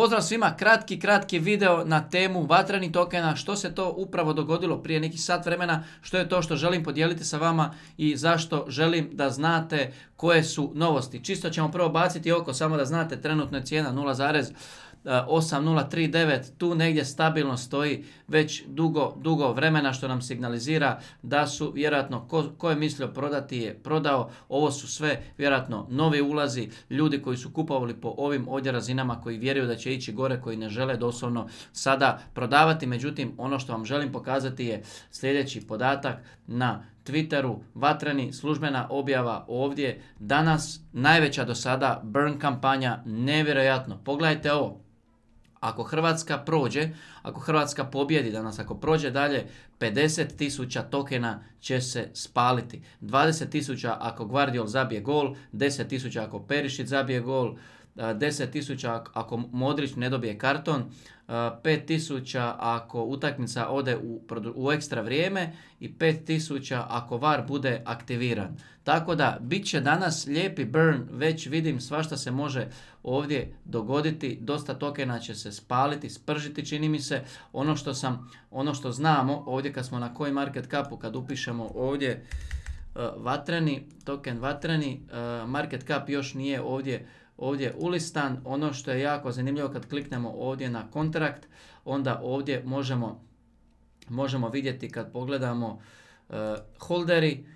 Pozdrav svima, kratki, kratki video na temu vatrenih tokena, što se to upravo dogodilo prije nekih sat vremena, što je to što želim podijeliti sa vama i zašto želim da znate koje su novosti. Čisto ćemo prvo baciti oko, samo da znate, trenutno je cijena 0, 8039 tu negdje stabilno stoji već dugo, dugo vremena što nam signalizira da su vjerojatno ko, ko je mislio prodati je prodao. Ovo su sve vjerojatno novi ulazi, ljudi koji su kupovali po ovim ovdje razinama koji vjeruju da će ići gore, koji ne žele doslovno sada prodavati. Međutim, ono što vam želim pokazati je sljedeći podatak na Twitteru, vatreni, službena objava ovdje. Danas najveća do sada burn kampanja, nevjerojatno. Pogledajte ovo. Ako Hrvatska prođe, ako Hrvatska pobjedi danas, ako prođe dalje, 50.000 tokena će se spaliti. 20 tisuća ako Guardiol zabije gol, 10.000 tisuća ako Perišić zabije gol, 10.000 eh, ako Modrić ne dobije karton, 5.000 eh, ako utakmica ode u, ekstra vrijeme i 5.000 ako VAR bude aktiviran. Tako da, bit će danas lijepi burn, već vidim svašta se može ovdje dogoditi, dosta tokena će se spaliti, spržiti čini mi se. Ono što, sam, ono što znamo ovdje kad smo na koji market capu, kad upišemo ovdje eh, vatreni, token vatreni, market cap još nije ovdje ovdje ulistan. Ono što je jako zanimljivo kad kliknemo ovdje na kontrakt, onda ovdje možemo, možemo vidjeti kad pogledamo e, holderi,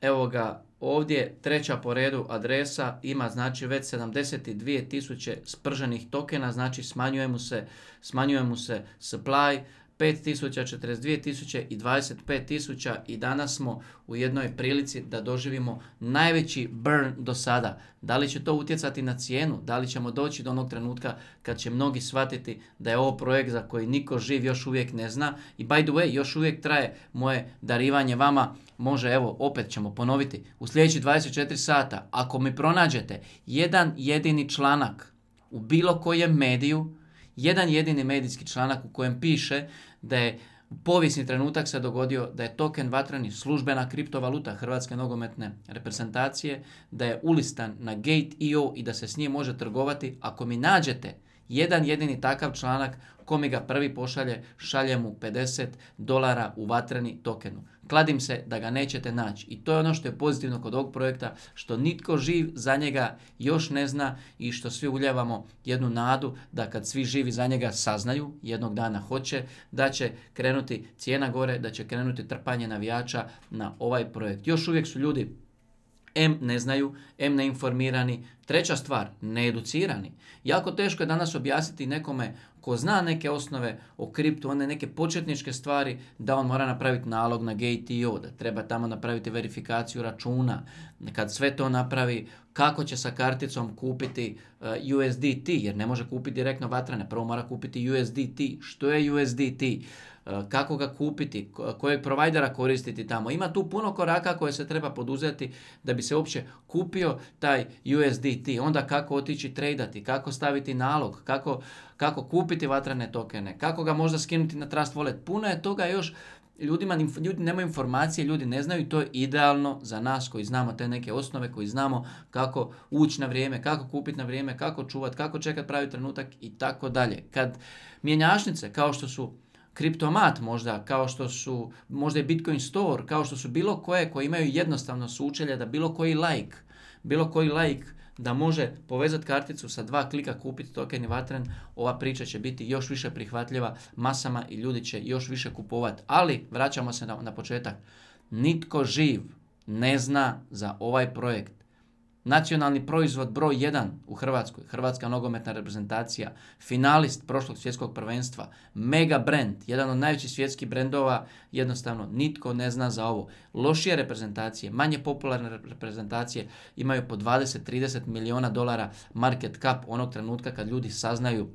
evo ga ovdje treća po redu adresa ima znači već 72.000 sprženih tokena, znači smanjuje mu se, smanjuje mu se supply, 5.000, 42.000 i 25.000 i danas smo u jednoj prilici da doživimo najveći burn do sada. Da li će to utjecati na cijenu? Da li ćemo doći do onog trenutka kad će mnogi shvatiti da je ovo projekt za koji niko živ još uvijek ne zna? I by the way, još uvijek traje moje darivanje vama. Može, evo, opet ćemo ponoviti. U sljedeći 24 sata, ako mi pronađete jedan jedini članak u bilo kojem mediju jedan jedini medijski članak u kojem piše da je povijesni trenutak se dogodio da je token vatrani službena kriptovaluta Hrvatske nogometne reprezentacije, da je ulistan na Gate.io i da se s njim može trgovati. Ako mi nađete jedan jedini takav članak, ko mi ga prvi pošalje, šalje mu 50 dolara u vatreni tokenu kladim se da ga nećete naći. I to je ono što je pozitivno kod ovog projekta, što nitko živ za njega još ne zna i što svi uljevamo jednu nadu da kad svi živi za njega saznaju, jednog dana hoće, da će krenuti cijena gore, da će krenuti trpanje navijača na ovaj projekt. Još uvijek su ljudi M ne znaju, M neinformirani, Treća stvar, needucirani. Jako teško je danas objasniti nekome ko zna neke osnove o kriptu, one neke početničke stvari, da on mora napraviti nalog na GTO, da treba tamo napraviti verifikaciju računa. Kad sve to napravi, kako će sa karticom kupiti eh, USDT, jer ne može kupiti direktno vatrane, prvo mora kupiti USDT. Što je USDT? Eh, kako ga kupiti, kojeg provajdera koristiti tamo. Ima tu puno koraka koje se treba poduzeti da bi se uopće kupio taj USDT ti, onda kako otići tradati, kako staviti nalog, kako, kako kupiti vatrane tokene, kako ga možda skinuti na Trust Wallet. Puno je toga još ljudima, ljudi nemaju informacije, ljudi ne znaju i to je idealno za nas koji znamo te neke osnove, koji znamo kako ući na vrijeme, kako kupiti na vrijeme, kako čuvati, kako čekati pravi trenutak i tako dalje. Kad mjenjačnice kao što su kriptomat možda, kao što su možda je Bitcoin Store, kao što su bilo koje koje imaju jednostavno sučelje da bilo koji like, bilo koji like da može povezati karticu sa dva klika kupiti token i vatren, ova priča će biti još više prihvatljiva masama i ljudi će još više kupovati. Ali, vraćamo se na, na početak, nitko živ ne zna za ovaj projekt nacionalni proizvod broj 1 u Hrvatskoj, Hrvatska nogometna reprezentacija, finalist prošlog svjetskog prvenstva, mega brand, jedan od najvećih svjetskih brendova, jednostavno nitko ne zna za ovo. Lošije reprezentacije, manje popularne reprezentacije imaju po 20-30 miliona dolara market cap onog trenutka kad ljudi saznaju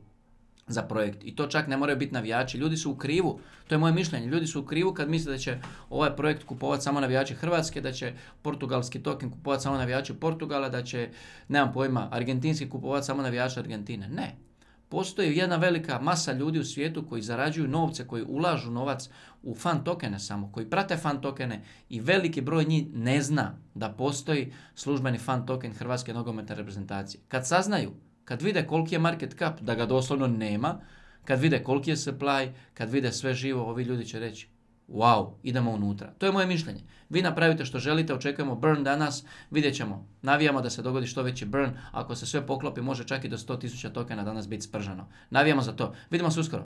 za projekt. I to čak ne moraju biti navijači. Ljudi su u krivu, to je moje mišljenje, ljudi su u krivu kad misle da će ovaj projekt kupovati samo navijači Hrvatske, da će portugalski token kupovati samo navijači Portugala, da će, nemam pojma, argentinski kupovati samo navijači Argentine. Ne. Postoji jedna velika masa ljudi u svijetu koji zarađuju novce, koji ulažu novac u fan tokene samo, koji prate fan tokene i veliki broj njih ne zna da postoji službeni fan token Hrvatske nogometne reprezentacije. Kad saznaju, kad vide koliki je market cap, da ga doslovno nema, kad vide koliki je supply, kad vide sve živo, ovi ljudi će reći wow, idemo unutra. To je moje mišljenje. Vi napravite što želite, očekujemo burn danas, vidjet ćemo. Navijamo da se dogodi što veći burn, ako se sve poklopi može čak i do 100.000 tokena danas biti spržano. Navijamo za to. Vidimo se uskoro.